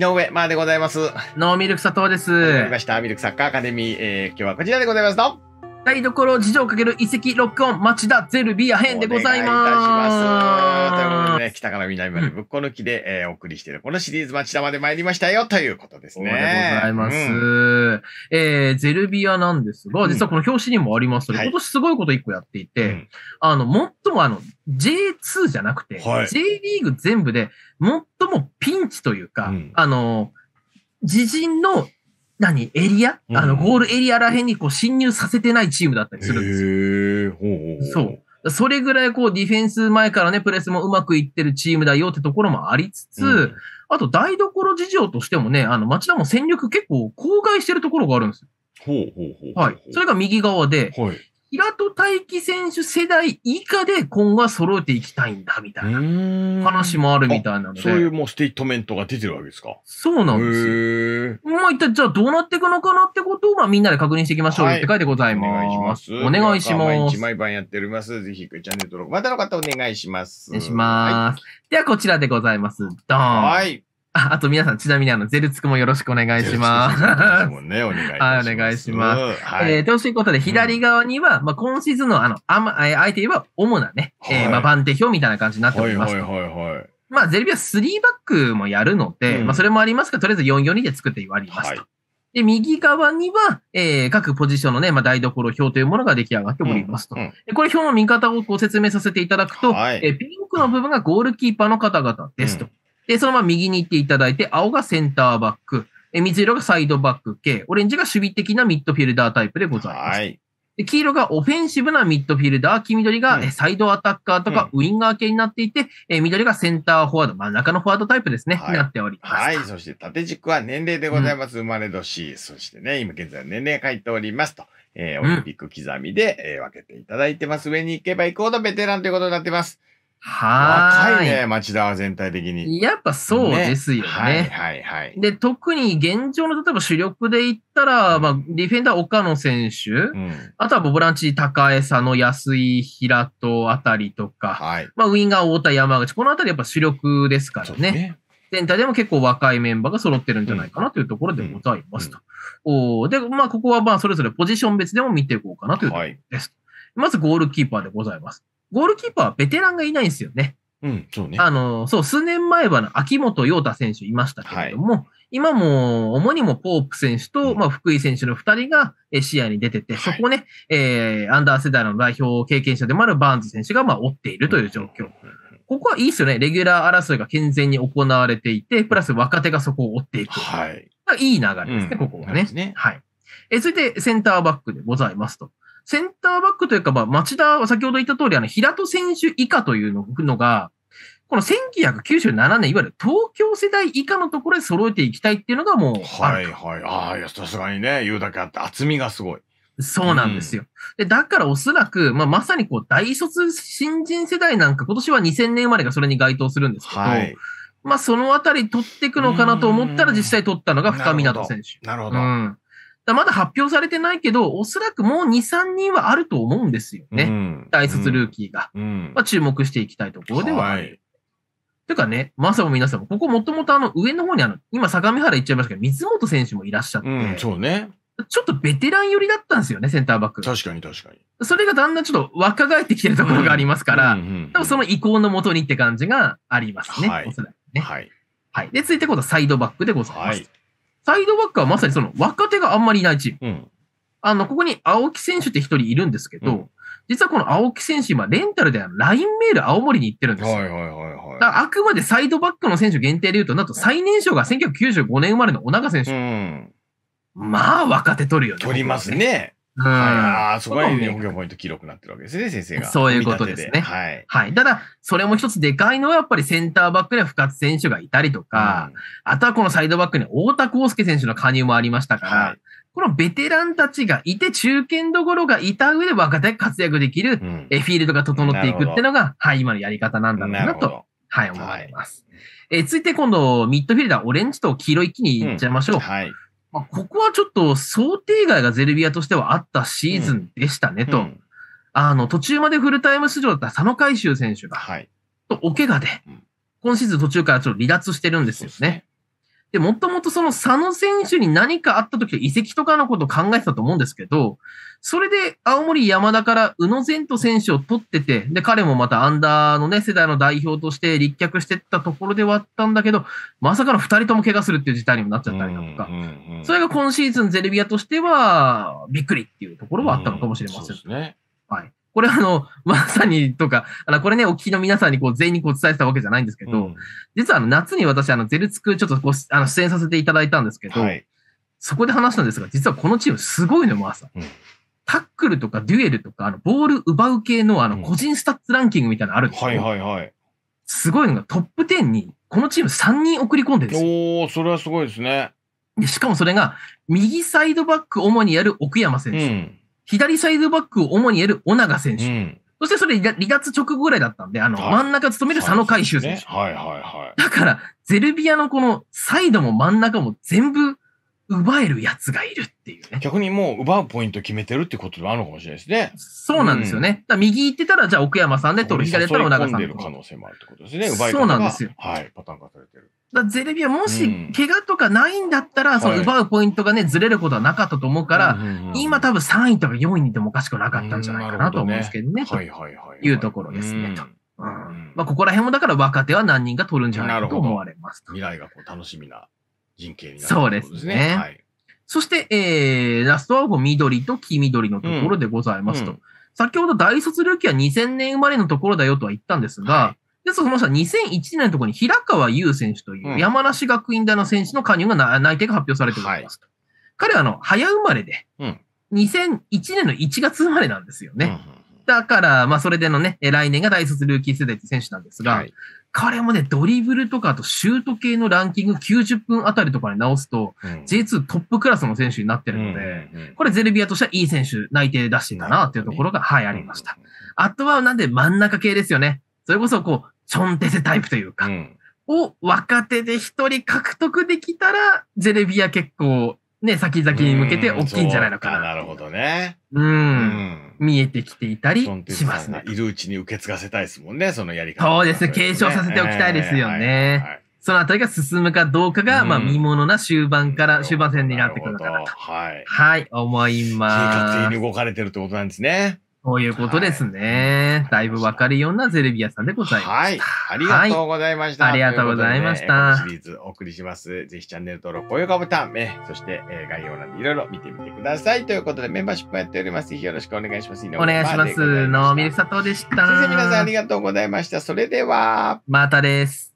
井上まあでございます。ノーミルク佐藤です。わりました。ミルクサッカーアカデミー、えー、今日はこちらでございますと。台所事情かける遺跡ロックオン町田ゼルビア編でございます。お願いいたします。ということでね、北から南までぶっこ抜きで、えー、お送りしているこのシリーズ町田まで参りましたよということですね。ありがとうございます。うん、えー、ゼルビアなんですが、実はこの表紙にもありますので、うん、今年すごいこと一個やっていて、はい、あの、最もあの、J2 じゃなくて、はい、J リーグ全部で、最もピンチというか、うん、あの、自陣の何エリア、うん、あの、ゴールエリアらへんにこう侵入させてないチームだったりするんですよ。そう。それぐらいこうディフェンス前からね、プレスもうまくいってるチームだよってところもありつつ、うん、あと台所事情としてもね、あの町田も戦力結構、公害してるところがあるんですよ。ほうほうほうはい。それが右側で、はい、平戸大輝選手世代以下で今後は揃えていきたいんだみたいな話もあるみたいなので。そういうもうステートメントが出てるわけですかそうなんですよ。まあ一体じゃあどうなっていくのかなってことをまあみんなで確認していきましょうよって書いてございます。はい、お願いします。お願いします。毎日毎晩やっております。ぜひチャンネル登録またの方お願いします。お願いします。はい、ではこちらでございます。ドーン。はい。ああと皆さん、ちなみにあの、ゼルツクもよろしくお願いします。ね、お願い します。はい、お願いします。はい、えー、ということで、左側には、うん、まあ、今シーズンの、あの、あま、え相手は主なね、はい、えー、まあ、番手表みたいな感じになっております。はいはいはい、まあ、ゼルビア3バックもやるので、うん、まあ、それもありますが、とりあえず442で作ってわりますと。はいで、右側には、えー、各ポジションのね、まあ、台所表というものが出来上がっておりますと。うんうん、これ表の見方をご説明させていただくと、はい、えピンクの部分がゴールキーパーの方々ですと。うんで、そのまま右に行っていただいて、青がセンターバック、え水色がサイドバック系、オレンジが守備的なミッドフィルダータイプでございます。はいで黄色がオフェンシブなミッドフィルダー、黄緑がサイドアタッカーとかウィンガー系になっていて、え、うん、緑がセンターフォワード、真ん中のフォワードタイプですね、はい、になっております。はい、そして縦軸は年齢でございます。うん、生まれ年、そしてね、今現在年齢書いておりますと。えー、オリンピック刻みで、えー、分けていただいてます。上に行けば行くほどベテランということになってます。はい。若いね、町田は全体的に。やっぱそうですよね。ねはいはいはい。で、特に現状の例えば主力で言ったら、うん、まあ、ディフェンダー岡野選手、うん、あとはボブランチ高江佐の安井平戸あたりとか、はい、まあ、ウィンガー太田山口、このあたりやっぱ主力ですからね。全体でも結構若いメンバーが揃ってるんじゃないかなというところでございますと。うん、おで、まあ、ここはまあ、それぞれポジション別でも見ていこうかなというところです。はい、まずゴールキーパーでございます。ゴールキーパーはベテランがいないんですよね。うん、そうね。あの、そう、数年前は秋元陽太選手いましたけれども、はい、今も、主にもポープ選手と、うん、まあ、福井選手の2人が視野に出てて、そこね、はい、えー、アンダー世代の代表経験者でもあるバーンズ選手が、まあ、追っているという状況。ここはいいですよね。レギュラー争いが健全に行われていて、プラス若手がそこを追っていく。はい。いい流れですね、うん、ここはね。ねはい。え続いて、センターバックでございますと。センターバックというか、まあ、町田は先ほど言った通り、あの、平戸選手以下というのが、この1997年、いわゆる東京世代以下のところで揃えていきたいっていうのがもう。はいはい。ああ、いや、さすがにね、言うだけあって厚みがすごい。そうなんですよ。うん、でだからおそらく、まあ、まさにこう、大卒新人世代なんか、今年は2000年生まれがそれに該当するんですけど、はい、まあ、そのあたり取っていくのかなと思ったら、実際取ったのが深湊選手。なるほど。うんまだ発表されてないけど、おそらくもう2、3人はあると思うんですよね。うん、大卒ルーキーが。うん、まあ、注目していきたいところではある。はい、というかね、まさも皆さんも、ここもともとあの上の方にあの、今相模原行っちゃいましたけど、水本選手もいらっしゃって。うん、そうね。ちょっとベテラン寄りだったんですよね、センターバック。確かに確かに。それがだんだんちょっと若返ってきてるところがありますから、多分その意向のもとにって感じがありますね、はい、らくね。はい。はい。で、続いて今度はサイドバックでございます。はいサイドバックはまさにその若手があんまりいないチーム。うん、あの、ここに青木選手って一人いるんですけど、うん、実はこの青木選手今、レンタルで LINE メール青森に行ってるんですよ。はいはいはいはい。だあくまでサイドバックの選手限定で言うと、なんと最年少が1995年生まれの小長選手。うん、まあ、若手取るよね。取りますね。はい、ああ、そこがね、本強ポイント記録になってるわけですね、先生が。そういうことですね。はい。はい。ただ、それも一つでかいのは、やっぱりセンターバックには深津選手がいたりとか、うん、あとはこのサイドバックに太田康介選手の加入もありましたから、はい、このベテランたちがいて、中堅どころがいた上で若手活躍できる、うん、フィールドが整っていくっていうのが、はい、今のやり方なんだろうなと、はい、思います。はい、え続いて今度、ミッドフィルダー、オレンジと黄色一気にいっちゃいましょう。うん、はい。まあ、ここはちょっと想定外がゼルビアとしてはあったシーズンでしたね、うん、と。あの、途中までフルタイム出場だった佐野海舟選手が、はい、と、お怪我で、今シーズン途中からちょっと離脱してるんですよね。で、もともとその佐野選手に何かあった時、移籍とかのことを考えてたと思うんですけど、それで青森山田から宇野善斗選手を取ってて、で、彼もまたアンダーのね、世代の代表として立脚してったところではあったんだけど、まさかの2人とも怪我するっていう事態にもなっちゃったりだとか、それが今シーズンゼルビアとしては、びっくりっていうところはあったのかもしれません。うん、そうですね。はい。これはあの、まさにとか、あのこれね、お聞きの皆さんにこう全員にこう伝えてたわけじゃないんですけど、うん、実はあの夏に私、あの、ゼルツクちょっとこうあの出演させていただいたんですけど、はい、そこで話したんですが、実はこのチームすごいのも朝、うん、タックルとかデュエルとか、あの、ボール奪う系のあの、個人スタッツランキングみたいなのあるんですよ、うん、はいはいはい。すごいのがトップ10に、このチーム3人送り込んでるんですよ。おそれはすごいですね。でしかもそれが、右サイドバック主にやる奥山選手。左サイドバックを主に得る小長選手。うん、そしてそれ離脱直後ぐらいだったんで、あの、真ん中を務める佐野海舟選手、はい。はいはい。だから、ゼルビアのこのサイドも真ん中も全部奪えるやつがいるっていうね。逆にもう奪うポイント決めてるってことではあるのかもしれないですね。そうなんですよね。うん、右行ってたら、じゃあ奥山さんで取る、左行ったら長さん。る可能性もあるってことですね。奪いそうなんですよ。はい、パターン化されてる。だゼレビア、もし、怪我とかないんだったら、その奪うポイントがね、ずれることはなかったと思うから、今多分3位とか4位にでもおかしくなかったんじゃないかなと思うんですけどね、はいはいはいいうところですね、まあ、ここら辺もだから若手は何人か取るんじゃないかと思われます。未来がこう楽しみな陣形になるそうですね。すねはい、そして、えー、ラストは緑と黄緑のところでございますと。うんうん、先ほど大卒ルーキーは2000年生まれのところだよとは言ったんですが、はい、でその下2001年のところに平川優選手という山梨学院大の選手の加入が内定が発表されておりますはい、彼はあの早生まれで、2001年の1月生まれなんですよね。うんだから、まあ、それでのね、来年が大卒ルーキー世代って選手なんですが、はい、彼もね、ドリブルとか、あとシュート系のランキング90分あたりとかに直すと、うん、J2 トップクラスの選手になってるので、うんうん、これゼルビアとしてはいい選手内定出してたなっていうところが、はい、ありました。あとは、なんで真ん中系ですよね。それこそ、こう、チョンテセタイプというか、を若手で一人獲得できたら、ゼルビア結構、ね、先々に向けて大きいんじゃないのかな。なるほどね。うん見えてきていたりしますね。いるうちに受け継がせたいですもんね、そのやり方、ね、そうですね、継承させておきたいですよね。えーはい、そのあたりが進むかどうかが、うん、まあ、見ものな終盤から、終盤戦になってくるのかなと。はい。はい、思います。計画的に動かれてるってことなんですね。そういうことですね。はい、だいぶわかるようなゼルビアさんでございます。はい。ありがとうございました。はい、ありがとうございました。シリーズお送りします。ぜひチャンネル登録、高評価ボタン、ね、そして、えー、概要欄でいろいろ見てみてください。ということで、メンバーシップもやっております。ぜひよろしくお願いします。お願いします。のルサトウでした。先生、皆さんありがとうございました。それでは。またです。